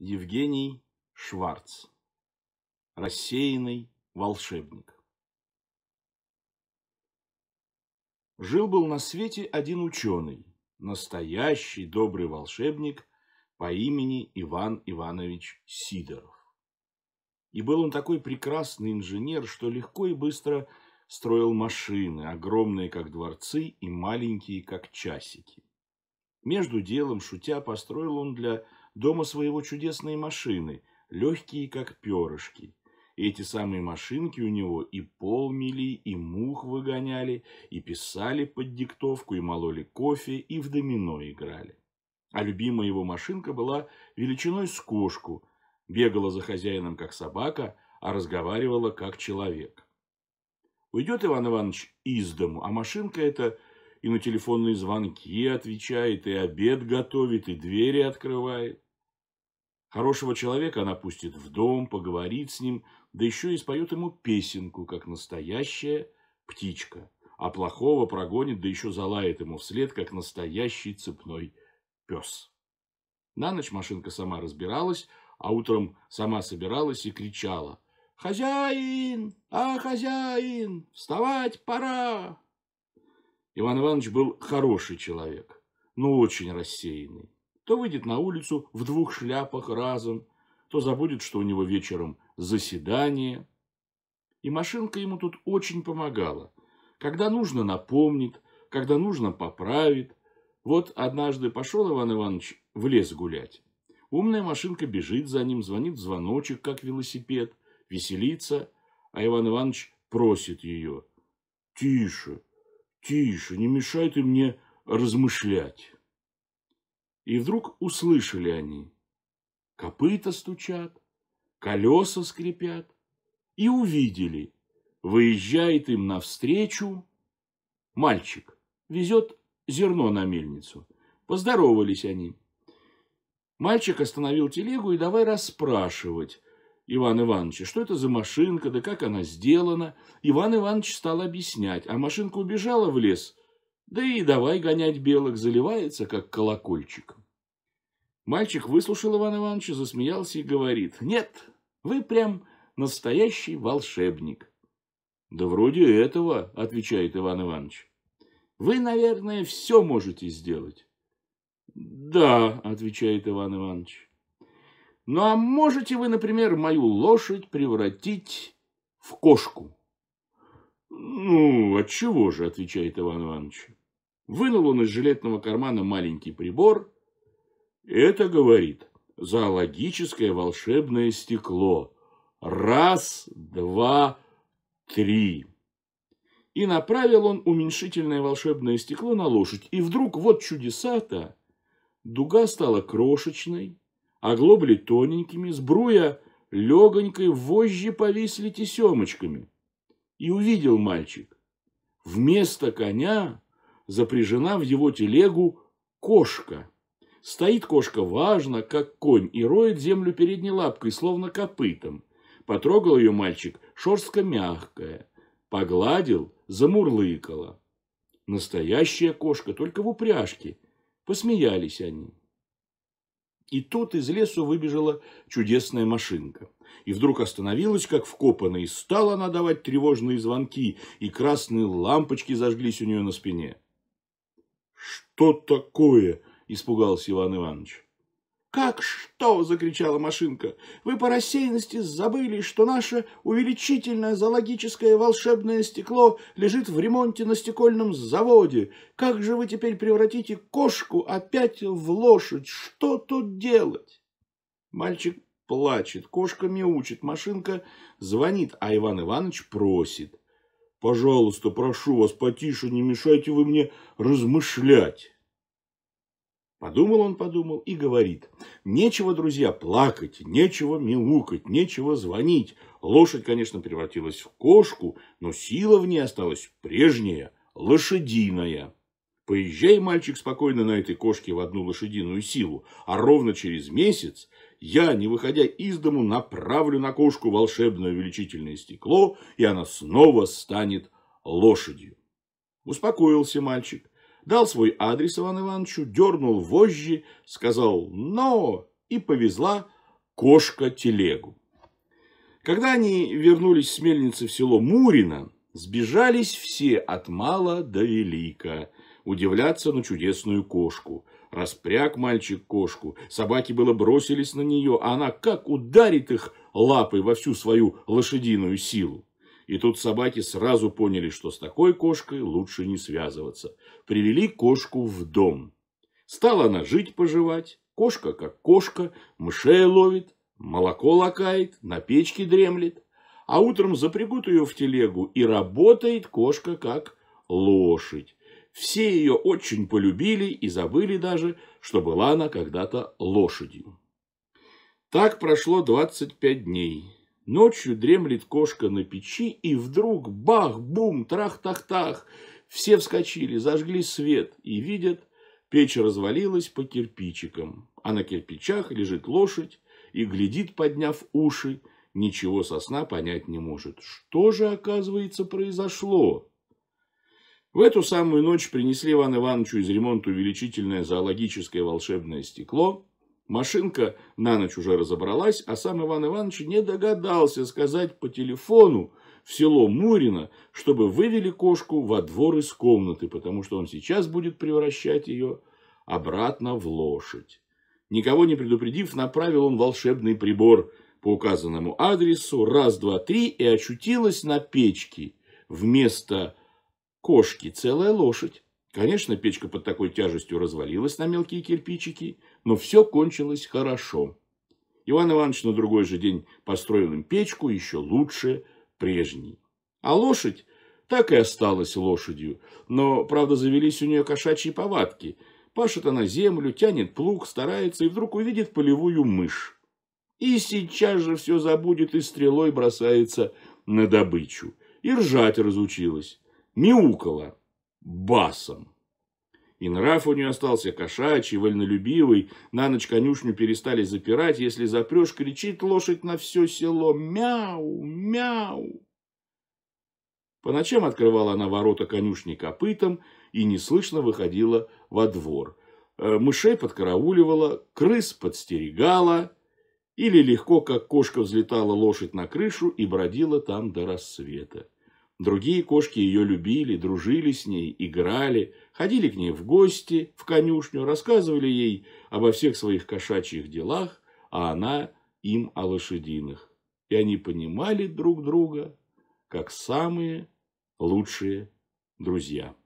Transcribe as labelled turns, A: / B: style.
A: Евгений Шварц. Рассеянный волшебник. Жил-был на свете один ученый, настоящий добрый волшебник по имени Иван Иванович Сидоров. И был он такой прекрасный инженер, что легко и быстро строил машины, огромные как дворцы и маленькие как часики. Между делом, шутя, построил он для дома своего чудесные машины, легкие как перышки. Эти самые машинки у него и полмили, и мух выгоняли, и писали под диктовку, и мололи кофе, и в домино играли. А любимая его машинка была величиной с кошку, бегала за хозяином как собака, а разговаривала как человек. Уйдет Иван Иванович из дому, а машинка эта и на телефонные звонки отвечает, и обед готовит, и двери открывает. Хорошего человека она пустит в дом, поговорит с ним, да еще и споет ему песенку, как настоящая птичка. А плохого прогонит, да еще залает ему вслед, как настоящий цепной пес. На ночь машинка сама разбиралась, а утром сама собиралась и кричала. «Хозяин! А, хозяин! Вставать пора!» Иван Иванович был хороший человек, но очень рассеянный то выйдет на улицу в двух шляпах разом, то забудет, что у него вечером заседание. И машинка ему тут очень помогала. Когда нужно, напомнит, когда нужно, поправит. Вот однажды пошел Иван Иванович в лес гулять. Умная машинка бежит за ним, звонит в звоночек, как велосипед, веселится, а Иван Иванович просит ее. «Тише, тише, не мешай ты мне размышлять». И вдруг услышали они. Копыта стучат, колеса скрипят. И увидели. Выезжает им навстречу мальчик. Везет зерно на мельницу. Поздоровались они. Мальчик остановил телегу и давай расспрашивать Ивана Ивановича, что это за машинка, да как она сделана. Иван Иванович стал объяснять, а машинка убежала в лес да и давай гонять белок, заливается, как колокольчик. Мальчик выслушал Ивана Ивановича, засмеялся и говорит. Нет, вы прям настоящий волшебник. Да вроде этого, отвечает Иван Иванович. Вы, наверное, все можете сделать. Да, отвечает Иван Иванович. Ну а можете вы, например, мою лошадь превратить в кошку? Ну, от чего же, отвечает Иван Иванович. Вынул он из жилетного кармана маленький прибор. Это, говорит, зоологическое волшебное стекло. Раз, два, три. И направил он уменьшительное волшебное стекло на лошадь. И вдруг, вот чудеса-то, дуга стала крошечной, а глобли тоненькими, сбруя легонькой, вожжи повисли тесемочками. И увидел мальчик. Вместо коня запряжена в его телегу кошка. Стоит кошка важно, как конь, и роет землю передней лапкой, словно копытом. Потрогал ее мальчик, шерстка мягкая. Погладил, замурлыкала. Настоящая кошка, только в упряжке. Посмеялись они. И тут из лесу выбежала чудесная машинка. И вдруг остановилась, как вкопанная, и стала она давать тревожные звонки, и красные лампочки зажглись у нее на спине. «Что такое?» – испугался Иван Иванович. «Как что?» – закричала машинка. «Вы по рассеянности забыли, что наше увеличительное зоологическое волшебное стекло лежит в ремонте на стекольном заводе. Как же вы теперь превратите кошку опять в лошадь? Что тут делать?» Мальчик плачет, кошка мяучит, машинка звонит, а Иван Иванович просит. Пожалуйста, прошу вас, потише, не мешайте вы мне размышлять. Подумал он, подумал и говорит. Нечего, друзья, плакать, нечего мяукать, нечего звонить. Лошадь, конечно, превратилась в кошку, но сила в ней осталась прежняя, лошадиная. Поезжай, мальчик, спокойно на этой кошке в одну лошадиную силу, а ровно через месяц я, не выходя из дому, направлю на кошку волшебное увеличительное стекло, и она снова станет лошадью. Успокоился мальчик, дал свой адрес Ивану Ивановичу, дернул вожжи, сказал «но» и повезла кошка телегу. Когда они вернулись с мельницы в село Мурино, сбежались все от мала до велика – удивляться на чудесную кошку. Распряг мальчик кошку, собаки было бросились на нее, а она как ударит их лапой во всю свою лошадиную силу. И тут собаки сразу поняли, что с такой кошкой лучше не связываться. Привели кошку в дом. Стала она жить-поживать. Кошка как кошка, мышей ловит, молоко лакает, на печке дремлет. А утром запрягут ее в телегу, и работает кошка как лошадь. Все ее очень полюбили и забыли даже, что была она когда-то лошадью. Так прошло 25 дней. Ночью дремлет кошка на печи, и вдруг бах-бум, трах-тах-тах. Все вскочили, зажгли свет и видят, печь развалилась по кирпичикам, а на кирпичах лежит лошадь и глядит, подняв уши, ничего со сна понять не может. Что же, оказывается, произошло? В эту самую ночь принесли Иван Ивановичу из ремонта увеличительное зоологическое волшебное стекло. Машинка на ночь уже разобралась, а сам Иван Иванович не догадался сказать по телефону в село Мурино, чтобы вывели кошку во двор из комнаты, потому что он сейчас будет превращать ее обратно в лошадь. Никого не предупредив, направил он волшебный прибор по указанному адресу раз, два, три и очутилась на печке вместо Кошки, целая лошадь. Конечно, печка под такой тяжестью развалилась на мелкие кирпичики, но все кончилось хорошо. Иван Иванович на другой же день построил им печку еще лучше прежней. А лошадь так и осталась лошадью, но, правда, завелись у нее кошачьи повадки. Пашет она землю, тянет плуг, старается и вдруг увидит полевую мышь. И сейчас же все забудет и стрелой бросается на добычу. И ржать разучилась мяукала басом. И нрав у нее остался кошачий, вольнолюбивый. На ночь конюшню перестали запирать. Если запрешь, кричит лошадь на все село «Мяу! Мяу!». По ночам открывала она ворота конюшни копытом и неслышно выходила во двор. Э, мышей подкарауливала, крыс подстерегала. Или легко, как кошка, взлетала лошадь на крышу и бродила там до рассвета. Другие кошки ее любили, дружили с ней, играли, ходили к ней в гости, в конюшню, рассказывали ей обо всех своих кошачьих делах, а она им о лошадиных. И они понимали друг друга, как самые лучшие друзья.